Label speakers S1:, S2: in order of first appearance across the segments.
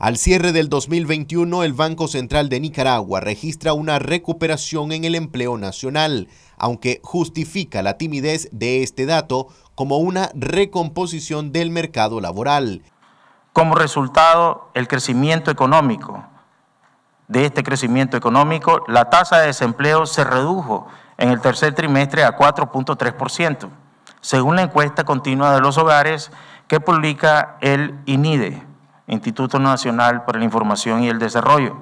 S1: Al cierre del 2021, el Banco Central de Nicaragua registra una recuperación en el empleo nacional, aunque justifica la timidez de este dato como una recomposición del mercado laboral. Como resultado,
S2: el crecimiento económico, de este crecimiento económico, la tasa de desempleo se redujo en el tercer trimestre a 4.3%, según la encuesta continua de los hogares que publica el INIDE. Instituto Nacional para la Información y el Desarrollo.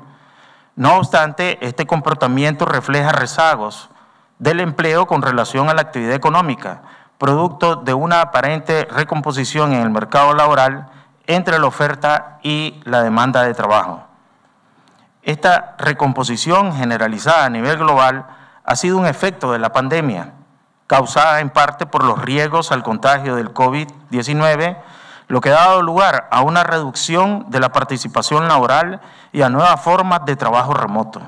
S2: No obstante, este comportamiento refleja rezagos del empleo con relación a la actividad económica, producto de una aparente recomposición en el mercado laboral entre la oferta y la demanda de trabajo. Esta recomposición generalizada a nivel global ha sido un efecto de la pandemia, causada en parte por los riesgos al contagio del COVID-19 lo que ha dado lugar a una reducción de la participación laboral y a nuevas formas de trabajo remoto.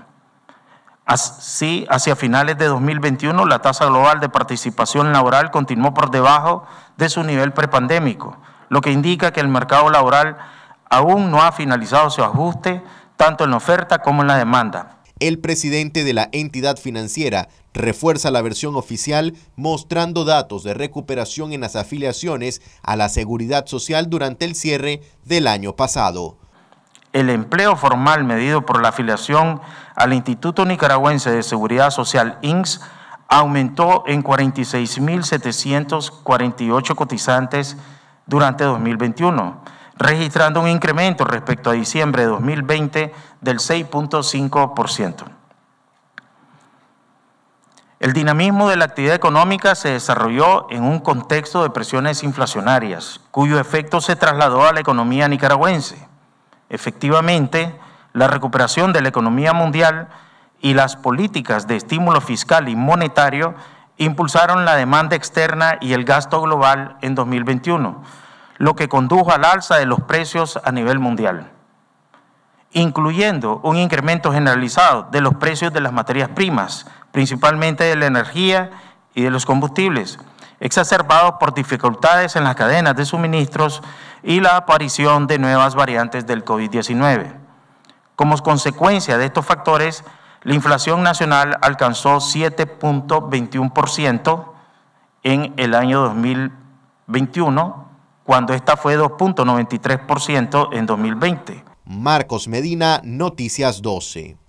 S2: Así, hacia finales de 2021, la tasa global de participación laboral continuó por debajo de su nivel prepandémico, lo que indica que el mercado laboral aún no ha
S1: finalizado su ajuste tanto en la oferta como en la demanda. El presidente de la entidad financiera refuerza la versión oficial mostrando datos de recuperación en las afiliaciones a la seguridad social durante el cierre del año pasado. El empleo formal medido por la afiliación al Instituto Nicaragüense de
S2: Seguridad Social, INSS, aumentó en 46.748 cotizantes durante 2021 registrando un incremento respecto a diciembre de 2020 del 6.5%. El dinamismo de la actividad económica se desarrolló en un contexto de presiones inflacionarias, cuyo efecto se trasladó a la economía nicaragüense. Efectivamente, la recuperación de la economía mundial y las políticas de estímulo fiscal y monetario impulsaron la demanda externa y el gasto global en 2021 lo que condujo al alza de los precios a nivel mundial, incluyendo un incremento generalizado de los precios de las materias primas, principalmente de la energía y de los combustibles, exacerbado por dificultades en las cadenas de suministros y la aparición de nuevas variantes del COVID-19. Como consecuencia de estos factores, la inflación nacional alcanzó 7.21% en el año 2021 cuando esta fue 2.93% en 2020. Marcos Medina, Noticias 12.